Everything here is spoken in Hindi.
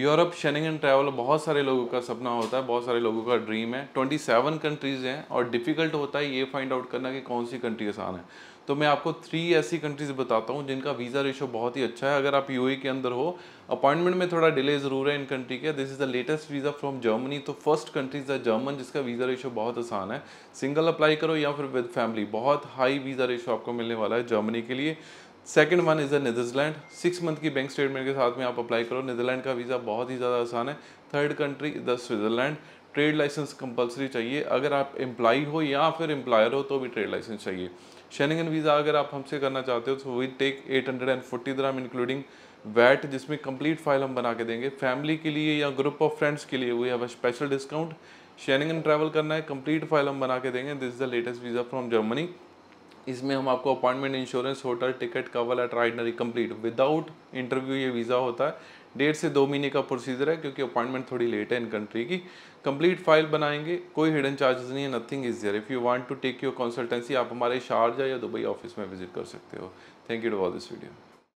यूरोप शनिंग एंड ट्रैवल बहुत सारे लोगों का सपना होता है बहुत सारे लोगों का ड्रीम है ट्वेंटी सेवन कंट्रीज़ हैं और डिफ़िकल्ट होता है ये फाइंड आउट करना कि कौन सी कंट्री आसान है तो मैं आपको थ्री ऐसी कंट्रीज़ बताता हूँ जिनका वीज़ा रेशो बहुत ही अच्छा है अगर आप यू e के अंदर हो अपॉइंटमेंट में थोड़ा डिले ज़रूर है इन कंट्री के this is the latest visa from Germany तो फर्स्ट कंट्रीज़ है जर्मन जिसका वीज़ा रेशो बहुत आसान है सिंगल अप्लाई करो या फिर विद फैमिली बहुत हाई वीज़ा रेशो आपको मिलने वाला है जर्मनी के लिए second one is the Netherland six month की बैंक स्टेटमेंट के साथ में आप अप्लाई करो नीदरलैंड का वीज़ा बहुत ही ज़्यादा आसान है third country is the Switzerland trade licence compulsory चाहिए अगर आप एम्प्लाई हो या फिर एम्प्लायर हो तो भी ट्रेड लाइसेंस चाहिए शेनिंगन वीज़ा अगर आप हमसे करना चाहते हो तो we take eight hundred and forty gram including VAT जिसमें कंप्लीट फाइल हम बना के देंगे फैमिली के लिए या ग्रुप ऑफ फ्रेंड्स के लिए we have a special discount Schengen travel करना है कंप्लीट फाइल हम बना के देंगे this is the latest visa from Germany इसमें हम आपको appointment insurance hotel ticket cover itinerary complete without interview ये वीज़ा होता है डेढ़ से दो महीने का प्रोसीजर है क्योंकि अपॉइंटमेंट थोड़ी लेट है इन कंट्री की कंप्लीट फाइल बनाएंगे कोई हिडन चार्जेस नहीं है nothing is there if you want to take your consultancy आप हमारे शारजा या दुबई ऑफिस में विजिट कर सकते हो thank you to all this video